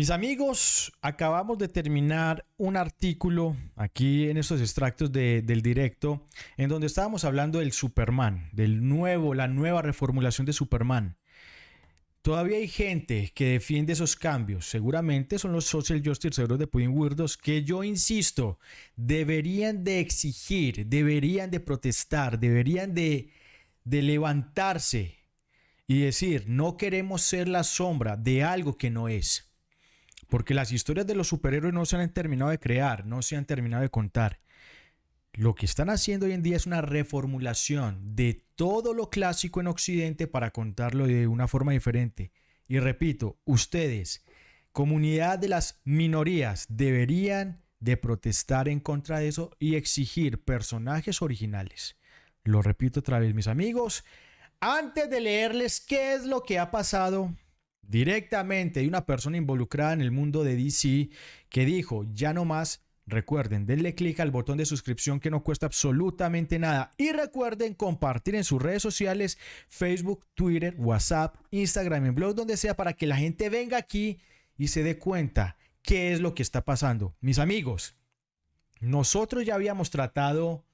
Mis amigos, acabamos de terminar un artículo aquí en estos extractos del directo en donde estábamos hablando del Superman, del nuevo, la nueva reformulación de Superman. Todavía hay gente que defiende esos cambios. Seguramente son los social justice de pudding Weirdos que yo insisto, deberían de exigir, deberían de protestar, deberían de, de levantarse y decir, no queremos ser la sombra de algo que no es. Porque las historias de los superhéroes no se han terminado de crear, no se han terminado de contar. Lo que están haciendo hoy en día es una reformulación de todo lo clásico en Occidente para contarlo de una forma diferente. Y repito, ustedes, comunidad de las minorías, deberían de protestar en contra de eso y exigir personajes originales. Lo repito otra vez, mis amigos, antes de leerles qué es lo que ha pasado directamente de una persona involucrada en el mundo de DC que dijo, ya no más, recuerden, denle clic al botón de suscripción que no cuesta absolutamente nada y recuerden compartir en sus redes sociales, Facebook, Twitter, WhatsApp, Instagram, en blog, donde sea, para que la gente venga aquí y se dé cuenta qué es lo que está pasando. Mis amigos, nosotros ya habíamos tratado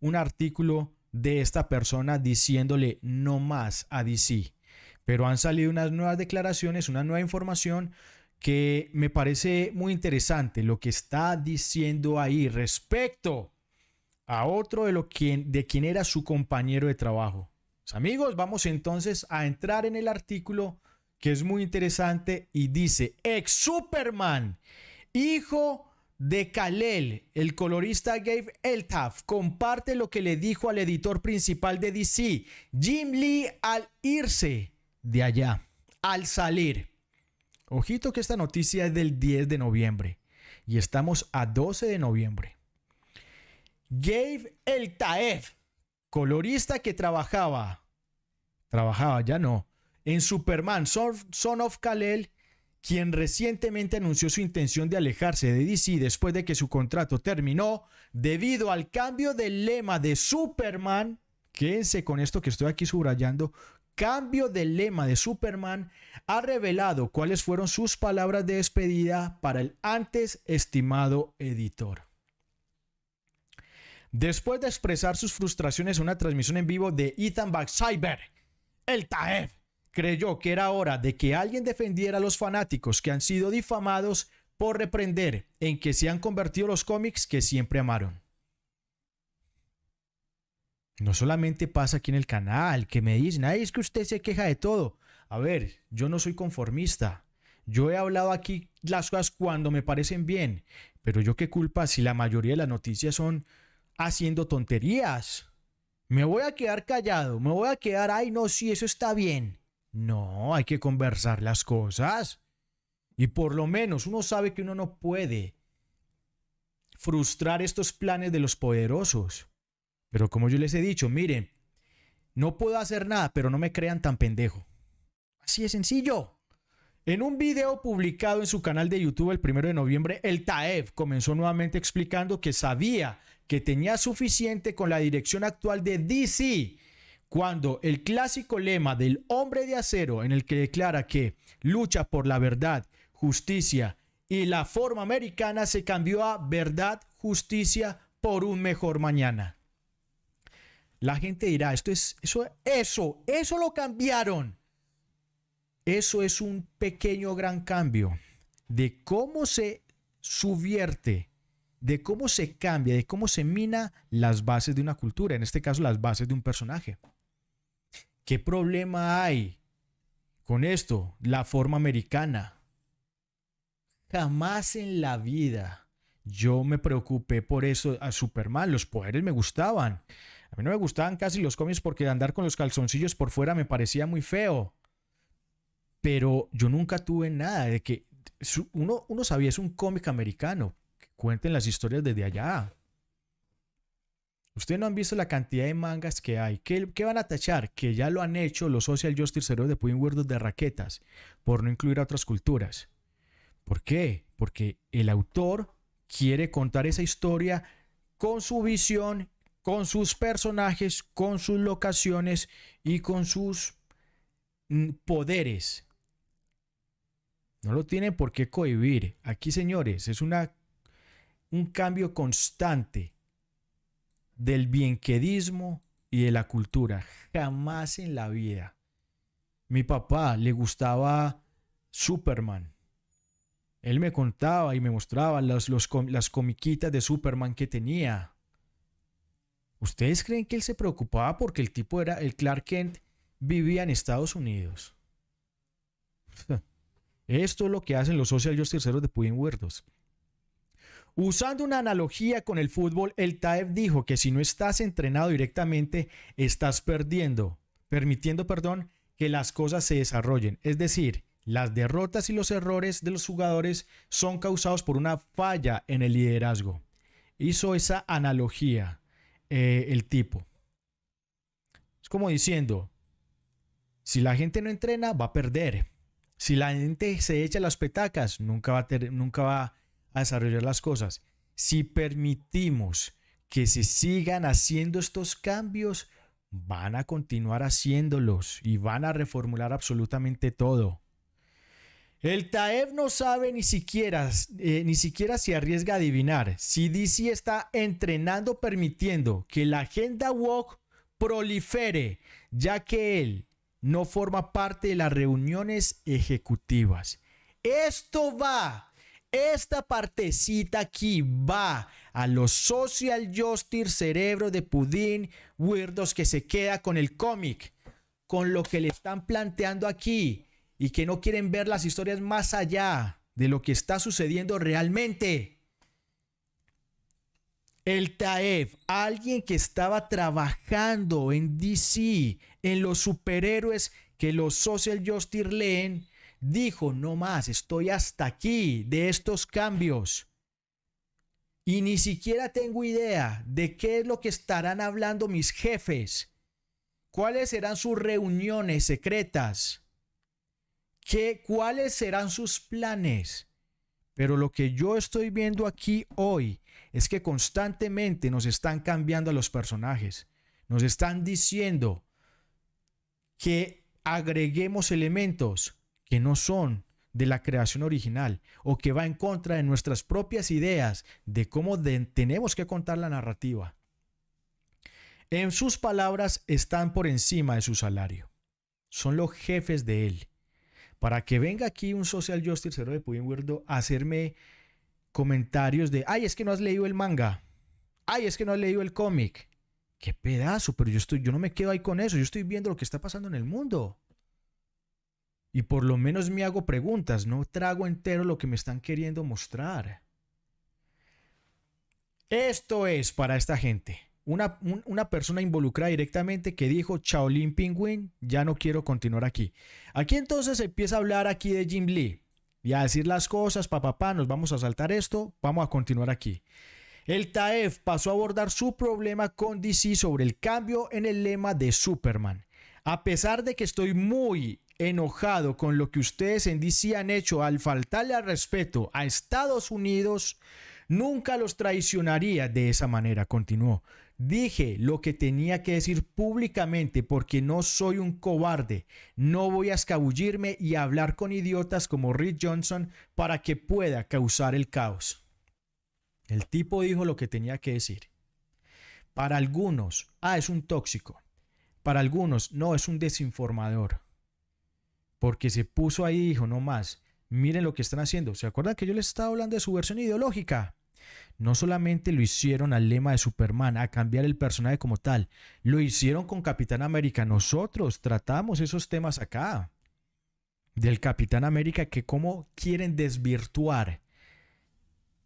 un artículo de esta persona diciéndole no más a DC. Pero han salido unas nuevas declaraciones, una nueva información que me parece muy interesante lo que está diciendo ahí respecto a otro de, lo quien, de era su compañero de trabajo. Pues, amigos, vamos entonces a entrar en el artículo que es muy interesante y dice, ex Superman, hijo de Kalel, el colorista Gabe Eltaf, comparte lo que le dijo al editor principal de DC, Jim Lee, al irse de allá. Al salir. Ojito que esta noticia es del 10 de noviembre y estamos a 12 de noviembre. Gabe El Taef, colorista que trabajaba, trabajaba ya no, en Superman, Son of Kalel, quien recientemente anunció su intención de alejarse de DC después de que su contrato terminó debido al cambio del lema de Superman. Quédense con esto que estoy aquí subrayando cambio del lema de Superman, ha revelado cuáles fueron sus palabras de despedida para el antes estimado editor. Después de expresar sus frustraciones en una transmisión en vivo de Ethan Cyber, el Taev, creyó que era hora de que alguien defendiera a los fanáticos que han sido difamados por reprender en que se han convertido los cómics que siempre amaron. No solamente pasa aquí en el canal, que me dicen, ay, es que usted se queja de todo. A ver, yo no soy conformista. Yo he hablado aquí las cosas cuando me parecen bien, pero yo qué culpa si la mayoría de las noticias son haciendo tonterías. Me voy a quedar callado, me voy a quedar, ay, no, sí, eso está bien. No, hay que conversar las cosas. Y por lo menos uno sabe que uno no puede frustrar estos planes de los poderosos. Pero como yo les he dicho, miren, no puedo hacer nada, pero no me crean tan pendejo. Así es sencillo. En un video publicado en su canal de YouTube el 1 de noviembre, el TAEF comenzó nuevamente explicando que sabía que tenía suficiente con la dirección actual de DC cuando el clásico lema del hombre de acero en el que declara que lucha por la verdad, justicia y la forma americana se cambió a verdad, justicia por un mejor mañana. La gente dirá, esto es eso eso, eso lo cambiaron. Eso es un pequeño gran cambio de cómo se subvierte, de cómo se cambia, de cómo se mina las bases de una cultura, en este caso las bases de un personaje. ¿Qué problema hay con esto? La forma americana. Jamás en la vida yo me preocupé por eso a Superman. Los poderes me gustaban. A mí no me gustaban casi los cómics porque andar con los calzoncillos por fuera me parecía muy feo. Pero yo nunca tuve nada de que uno, uno sabía, es un cómic americano. Que cuenten las historias desde allá. Ustedes no han visto la cantidad de mangas que hay. ¿Qué, van a tachar? Que ya lo han hecho los Social Justice Heroes de Pudding World de raquetas, por no incluir a otras culturas. ¿Por qué? Porque el autor quiere contar esa historia con su visión con sus personajes, con sus locaciones y con sus mm, poderes. No lo tienen por qué cohibir. Aquí, señores, es una, un cambio constante del bienquedismo y de la cultura. Jamás en la vida. Mi papá le gustaba Superman. Él me contaba y me mostraba las, las comiquitas de Superman que tenía ¿Ustedes creen que él se preocupaba porque el tipo era el Clark Kent vivía en Estados Unidos? Esto es lo que hacen los socios terceros de Pudding Huertos. Usando una analogía con el fútbol, el TAEF dijo que si no estás entrenado directamente, estás perdiendo, permitiendo, perdón, que las cosas se desarrollen. Es decir, las derrotas y los errores de los jugadores son causados por una falla en el liderazgo. Hizo esa analogía. Eh, el tipo. Es como diciendo, si la gente no entrena, va a perder. Si la gente se echa las petacas, nunca va nunca va a desarrollar las cosas. Si permitimos que se sigan haciendo estos cambios, van a continuar haciéndolos y van a reformular absolutamente todo. El Taef no sabe ni siquiera, eh, ni siquiera se arriesga a adivinar si DC está entrenando permitiendo que la agenda woke prolifere, ya que él no forma parte de las reuniones ejecutivas. Esto va, esta partecita aquí va a los social justice cerebro de pudín weirdos que se queda con el cómic, con lo que le están planteando aquí y que no quieren ver las historias más allá de lo que está sucediendo realmente. El Taef, alguien que estaba trabajando en DC, en los superhéroes que los Social Justice leen, dijo, no más, estoy hasta aquí de estos cambios. Y ni siquiera tengo idea de qué es lo que estarán hablando mis jefes, cuáles serán sus reuniones secretas. Qué cuáles serán sus planes. Pero lo que yo estoy viendo aquí hoy es que constantemente nos están cambiando a los personajes. Nos están diciendo que agreguemos elementos que no son de la creación original o que va en contra de nuestras propias ideas de cómo tenemos que contar la narrativa. En sus palabras están por encima de su salario. Son los jefes de él. Para que venga aquí un social justice cero de Pudin a hacerme comentarios de, ay, es que no has leído el manga, ay, es que no has leído el cómic. Qué pedazo, pero yo, estoy, yo no me quedo ahí con eso, yo estoy viendo lo que está pasando en el mundo. Y por lo menos me hago preguntas, no trago entero lo que me están queriendo mostrar. Esto es para esta gente una, persona involucrada directamente que dijo, Shaolin Pingüin, ya no quiero continuar aquí. Aquí entonces empieza a hablar aquí de Jim Lee y a decir las cosas, papá, papá nos vamos a saltar esto, vamos a continuar aquí. El TAEF pasó a abordar su problema con DC sobre el cambio en el lema de Superman. A pesar de que estoy muy enojado con lo que ustedes en DC han hecho al faltarle al respeto a Estados Unidos, nunca los traicionaría de esa manera, continuó. Dije lo que tenía que decir públicamente porque no soy un cobarde. No voy a escabullirme y hablar con idiotas como Rick Johnson para que pueda causar el caos. El tipo dijo lo que tenía que decir. Para algunos, ah, es un tóxico. Para algunos, no, es un desinformador. Porque se puso ahí y dijo, no más, miren lo que están haciendo. ¿Se acuerdan que yo les estaba hablando de su versión ideológica? No solamente lo hicieron al lema de Superman, a cambiar el personaje como tal, lo hicieron con Capitán América. Nosotros tratamos esos temas acá. Del Capitán América que cómo quieren desvirtuar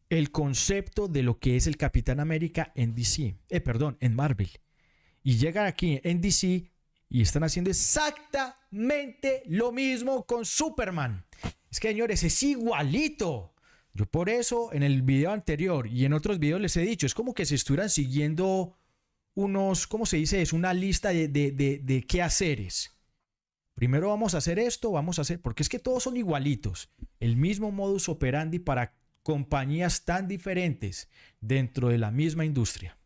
el concepto de lo que es el Capitán América en DC, eh, perdón, en Marvel. Y llegan aquí en DC y están haciendo exactamente lo mismo con Superman. Es que, señores, es igualito. Yo por eso en el video anterior y en otros videos les he dicho, es como que se estuvieran siguiendo unos, ¿cómo se dice? Es una lista de, de, qué haceres. Primero vamos a hacer esto, vamos a hacer, porque es que todos son igualitos. El mismo modus operandi para compañías tan diferentes dentro de la misma industria.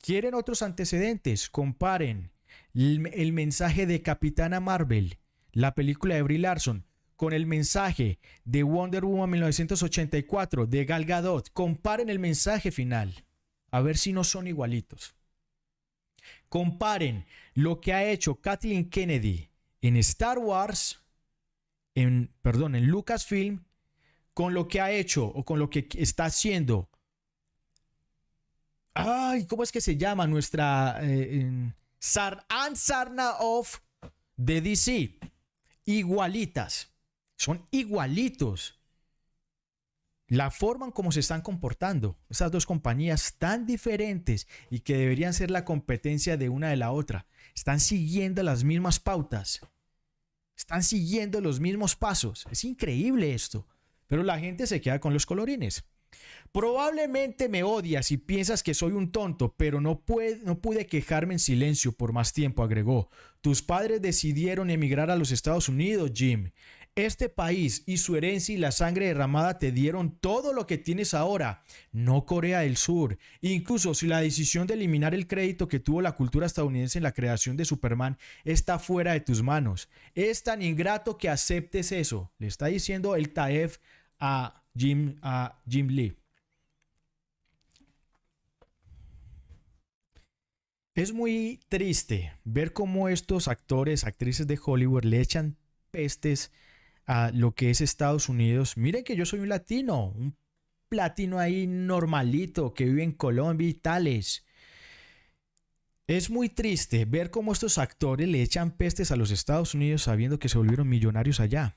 ¿Quieren otros antecedentes? Comparen el, el mensaje de Capitana Marvel, la película de Brie Larson con el mensaje de Wonder Woman 1984 de Gal Gadot, comparen el mensaje final, a ver si no son igualitos. Comparen lo que ha hecho Kathleen Kennedy en Star Wars, en, perdón, en Lucasfilm, con lo que ha hecho o con lo que está haciendo. Ay, ¿cómo es que se llama nuestra eh, Anne Sarna of de DC? Igualitas. Son igualitos. La forma en se están comportando esas dos compañías tan diferentes y que deberían ser la competencia de una de la otra, están siguiendo las mismas pautas, están siguiendo los mismos pasos. Es increíble esto, pero la gente se queda con los colorines. Probablemente me odias y piensas que soy un tonto, pero no, no, pude quejarme en silencio por más tiempo, agregó. Tus padres decidieron emigrar a los Estados Unidos, Jim. Este país y su herencia y la sangre derramada te dieron todo lo que tienes ahora, no Corea del Sur. Incluso si la decisión de eliminar el crédito que tuvo la cultura estadounidense en la creación de Superman está fuera de tus manos. Es tan ingrato que aceptes eso, le está diciendo el Taef a Jim, a Jim Lee. Es muy triste ver cómo estos actores, actrices de Hollywood le echan pestes a lo que es Estados Unidos, miren que yo soy un latino, un latino ahí normalito que vive en Colombia y tales. Es muy triste ver cómo estos actores le echan pestes a los Estados Unidos sabiendo que se volvieron millonarios allá.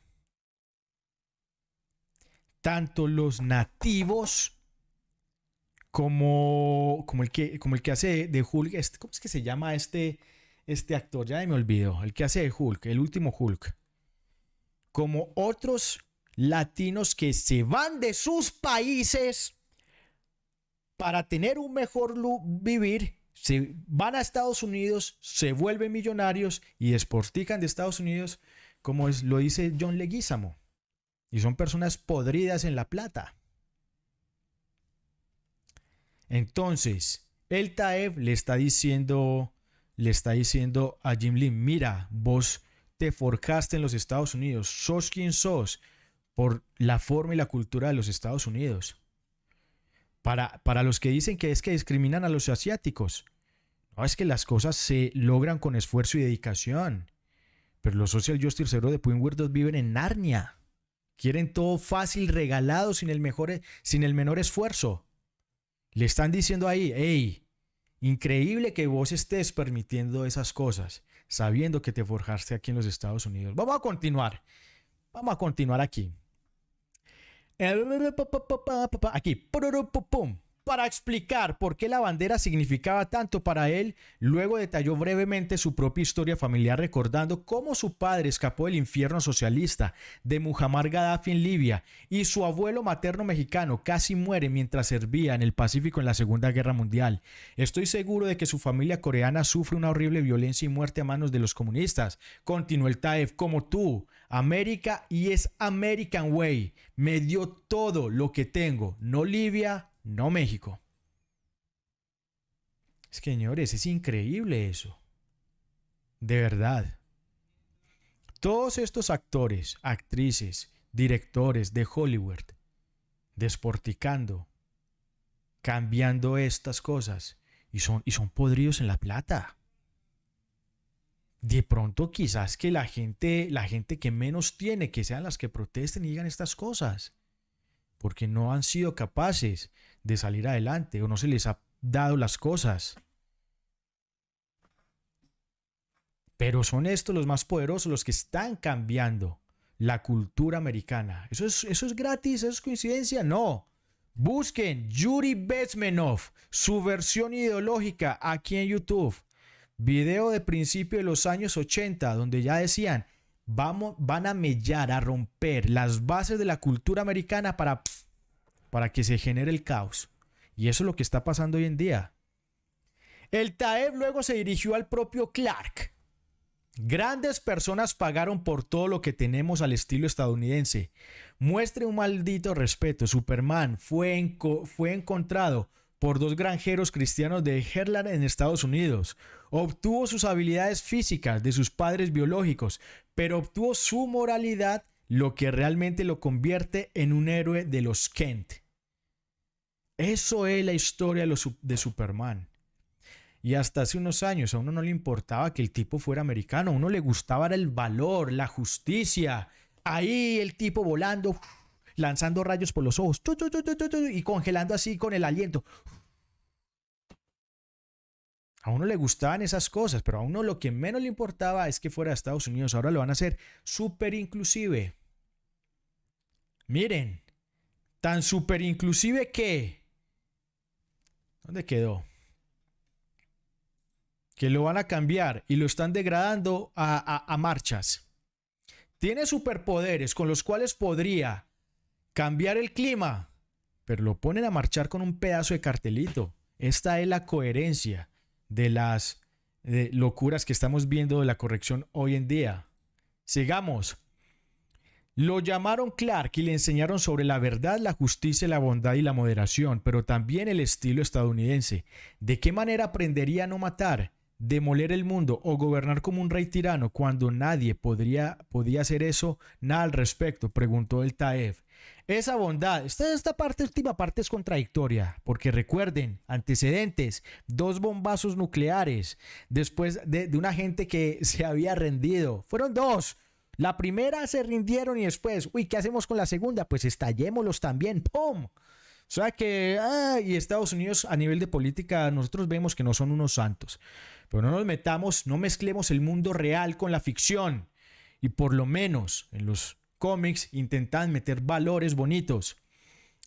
Tanto los nativos como, como, el, que, como el que hace de Hulk, este, ¿cómo es que se llama este, este actor? Ya me olvido, el que hace de Hulk, el último Hulk como otros latinos que se van de sus países para tener un mejor vivir, se van a Estados Unidos, se vuelven millonarios y exportican de Estados Unidos, como es, lo dice John Leguizamo. Y son personas podridas en la plata. Entonces, el TAEF le está diciendo, le está diciendo a Jim Lee, mira, vos te forjaste en los Estados Unidos, sos quien sos por la forma y la cultura de los Estados Unidos. Para, para los que dicen que es que discriminan a los asiáticos, no es que las cosas se logran con esfuerzo y dedicación. Pero los social justice heroes de Puinwirdos viven en Narnia. Quieren todo fácil, regalado, sin el, mejor, e, sin el menor esfuerzo. Le están diciendo ahí, hey, Increíble que vos estés permitiendo esas cosas, sabiendo que te forjaste aquí en los Estados Unidos. Vamos a continuar. Vamos a continuar aquí. Aquí. Para explicar por qué la bandera significaba tanto para él, luego detalló brevemente su propia historia familiar recordando cómo su padre escapó del infierno socialista de Muhammad Gaddafi en Libia y su abuelo materno mexicano casi muere mientras servía en el Pacífico en la Segunda Guerra Mundial. Estoy seguro de que su familia coreana sufre una horrible violencia y muerte a manos de los comunistas. Continuó el Taef, como tú, América y es American Way. Me dio todo lo que tengo, no Libia, no México. señores, es increíble eso. De verdad. Todos estos actores, actrices, directores de Hollywood, desporticando, cambiando estas cosas, y son, y son podridos en la plata. De pronto quizás que la gente, la gente que menos tiene, que sean las que protesten y digan estas cosas, porque no han sido capaces de salir adelante o no se les ha dado las cosas. Pero son estos los más poderosos los que están cambiando la cultura americana. ¿Eso es, eso es gratis? ¿Eso es coincidencia? No. Busquen Yuri Bezmenov, su versión ideológica aquí en YouTube. Video de principio de los años 80, donde ya decían, vamos, van a mellar, a romper las bases de la cultura americana para para que se genere el caos. Y eso es lo que está pasando hoy en día. El Taeb luego se dirigió al propio Clark. Grandes personas pagaron por todo lo que tenemos al estilo estadounidense. Muestre un maldito respeto. Superman fue, fue encontrado por dos granjeros cristianos de Herland en Estados Unidos. Obtuvo sus habilidades físicas de sus padres biológicos, pero obtuvo su moralidad, lo que realmente lo convierte en un héroe de los Kent. Eso es la historia de Superman. Y hasta hace unos años a uno no le importaba que el tipo fuera americano, a uno le gustaba el valor, la justicia. Ahí el tipo volando, lanzando rayos por los ojos y congelando así con el aliento. A uno le gustaban esas cosas, pero a uno lo que menos le importaba es que fuera a Estados Unidos. Ahora lo van a hacer súper inclusive. Miren, tan súper inclusive que ¿Dónde quedó? Que lo van a cambiar y lo están degradando a, marchas. Tiene superpoderes con los cuales podría cambiar el clima, pero lo ponen a marchar con un pedazo de cartelito. Esta es la coherencia de las locuras que estamos viendo de la corrección hoy en día. Sigamos. Lo llamaron Clark y le enseñaron sobre la verdad, la justicia, la bondad y la moderación, pero también el estilo estadounidense. ¿De qué manera aprendería a no matar, demoler el mundo o gobernar como un rey tirano cuando nadie podría, podía hacer eso? Nada al respecto, preguntó el Taef. Esa bondad, esta, esta parte, última parte es contradictoria, porque recuerden, antecedentes, dos bombazos nucleares, después de, de una gente que se había rendido, fueron dos la primera se rindieron y después, uy, ¿qué hacemos con la segunda? Pues estallémoslos también, ¡pum! O sea que, ah, y Estados Unidos a nivel de política, nosotros vemos que no son unos santos. Pero no nos metamos, no mezclemos el mundo real con la ficción. Y por lo menos en los cómics intentan meter valores bonitos.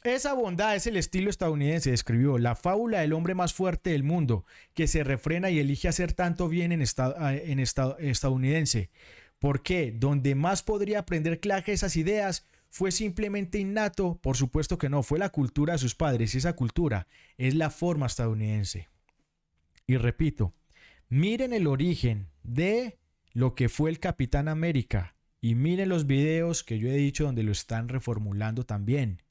Esa bondad es el estilo estadounidense, describió la fábula del hombre más fuerte del mundo, que se refrena y elige hacer tanto bien en, en estadounidense. ¿Por qué? Donde más podría aprender Clark esas ideas fue simplemente innato, por supuesto que no, fue la cultura de sus padres y esa cultura es la forma estadounidense. Y repito, miren el origen de lo que fue el Capitán América y miren los videos que yo he dicho donde lo están reformulando también.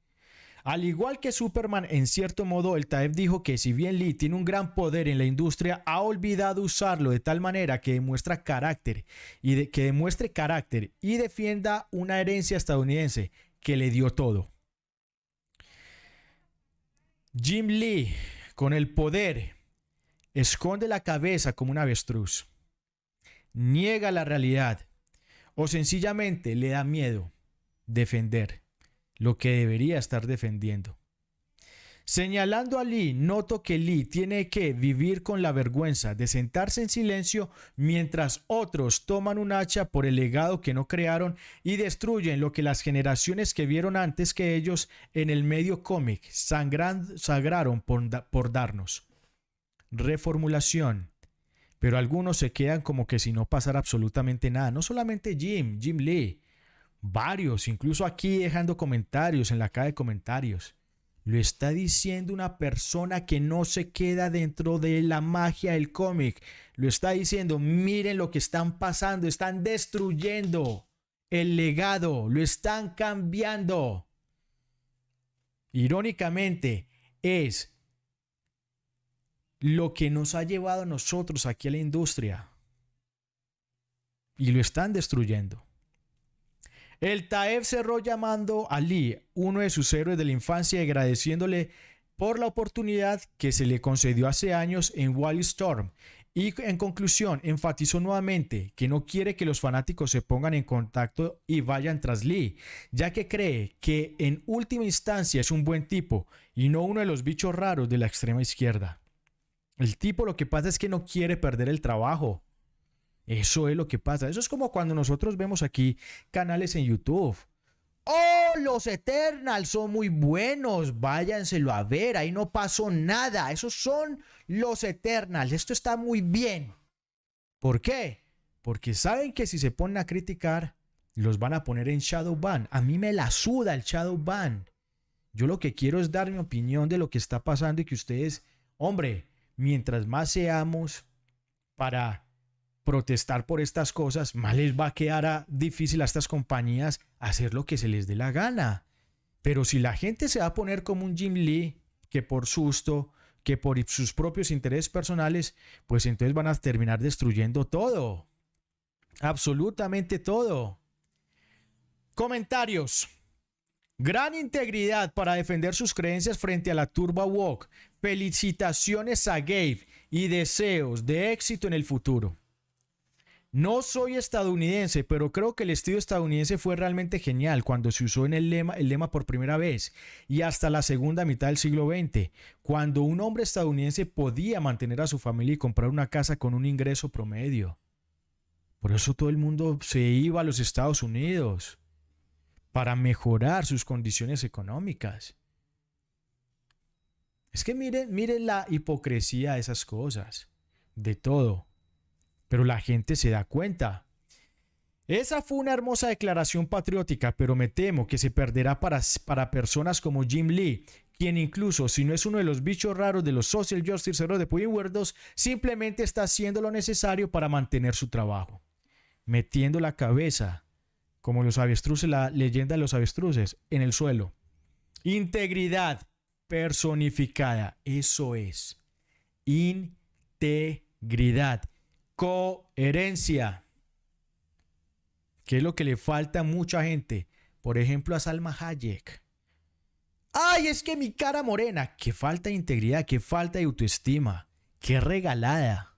Al igual que Superman, en cierto modo, el Taef dijo que si bien Lee tiene un gran poder en la industria, ha olvidado usarlo de tal manera que demuestra carácter y que demuestre carácter y defienda una herencia estadounidense que le dio todo. Jim Lee, con el poder, esconde la cabeza como un avestruz, niega la realidad o sencillamente le da miedo defender lo que debería estar defendiendo. Señalando a Lee, noto que Lee tiene que vivir con la vergüenza de sentarse en silencio mientras otros toman un hacha por el legado que no crearon y destruyen lo que las generaciones que vieron antes que ellos en el medio cómic sagraron por, darnos. Reformulación. Pero algunos se quedan como que si no pasara absolutamente nada. No solamente Jim, Jim Lee varios, incluso aquí dejando comentarios en la caja de comentarios. Lo está diciendo una persona que no se queda dentro de la magia del cómic. Lo está diciendo, miren lo que están pasando, están destruyendo el legado, lo están cambiando. Irónicamente, es lo que nos ha llevado a nosotros aquí a la industria. Y lo están destruyendo. El Taef cerró llamando a Lee, uno de sus héroes de la infancia, agradeciéndole por la oportunidad que se le concedió hace años en Wally Storm. Y en conclusión, enfatizó nuevamente que no quiere que los fanáticos se pongan en contacto y vayan tras Lee, ya que cree que en última instancia es un buen tipo y no uno de los bichos raros de la extrema izquierda. El tipo lo que pasa es que no quiere perder el trabajo, eso es lo que pasa. Eso es como cuando nosotros vemos aquí canales en YouTube. Oh, los Eternals son muy buenos. Váyanselo a ver. Ahí no pasó nada. Esos son los Eternals. Esto está muy bien. ¿Por qué? Porque saben que si se ponen a criticar, los van a poner en shadow ban. A mí me la suda el shadow ban. Yo lo que quiero es dar mi opinión de lo que está pasando y que ustedes, hombre, mientras más seamos para protestar por estas cosas, más les va a quedar difícil a estas compañías hacer lo que se les dé la gana. Pero si la gente se va a poner como un Jim Lee, que por susto, que por sus propios intereses personales, pues entonces van a terminar destruyendo todo. Absolutamente todo. Comentarios. Gran integridad para defender sus creencias frente a la Turba Walk. Felicitaciones a Gabe y deseos de éxito en el futuro. No soy estadounidense, pero creo que el estilo estadounidense fue realmente genial cuando se usó en el lema, el lema por primera vez y hasta la segunda mitad del siglo XX, cuando un hombre estadounidense podía mantener a su familia y comprar una casa con un ingreso promedio. Por eso todo el mundo se iba a los Estados Unidos para mejorar sus condiciones económicas. Es que miren, miren la hipocresía de esas cosas, de todo pero la gente se da cuenta. Esa fue una hermosa declaración patriótica, pero me temo que se perderá para, para personas como Jim Lee, quien incluso si no es uno de los bichos raros de los social justice heroes de Puyin simplemente está haciendo lo necesario para mantener su trabajo. Metiendo la cabeza, como los avestruces, la leyenda de los avestruces, en el suelo. Integridad personificada, eso es. Integridad coherencia, que es lo que le falta a mucha gente. Por ejemplo, a Salma Hayek. Ay, es que mi cara morena, qué falta de integridad, qué falta de autoestima, qué regalada.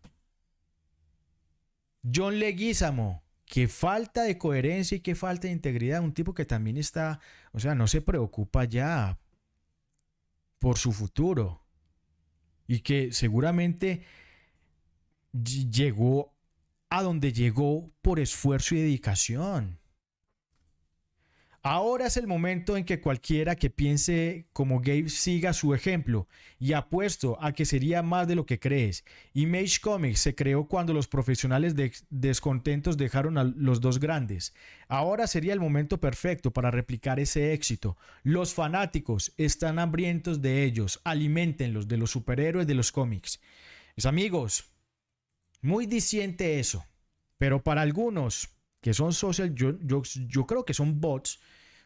John Leguizamo, qué falta de coherencia y qué falta de integridad. Un tipo que también está, o sea, no se preocupa ya por su futuro. Y que seguramente llegó a donde llegó por esfuerzo y dedicación. Ahora es el momento en que cualquiera que piense como Gabe siga su ejemplo y apuesto a que sería más de lo que crees. Image Comics se creó cuando los profesionales descontentos dejaron a los dos grandes. Ahora sería el momento perfecto para replicar ese éxito. Los fanáticos están hambrientos de ellos, alimentenlos de los superhéroes de los cómics. Mis amigos, muy disiente eso. Pero para algunos que son social, yo, creo que son bots,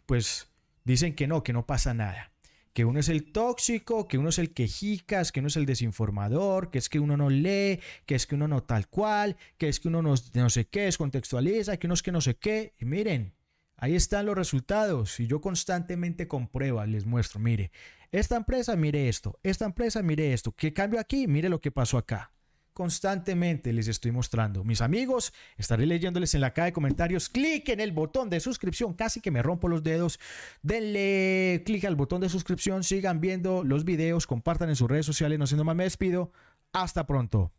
pues dicen que no, que no pasa nada que uno es el tóxico, que uno es el quejicas, que uno es el desinformador, que es que uno no lee, que es que uno no tal cual, que es que uno no, no sé qué, descontextualiza, que uno es que no sé qué. Y miren, ahí están los resultados. Y yo constantemente comprueba, les muestro, mire, esta empresa, mire esto, esta empresa, mire esto, ¿qué cambio aquí? Mire lo que pasó acá constantemente les estoy mostrando. Mis amigos, estaré leyéndoles en la caja de comentarios. Clic en el botón de suscripción, casi que me rompo los dedos. Denle clic al botón de suscripción, sigan viendo los videos, compartan en sus redes sociales. No siendo más me despido. Hasta pronto.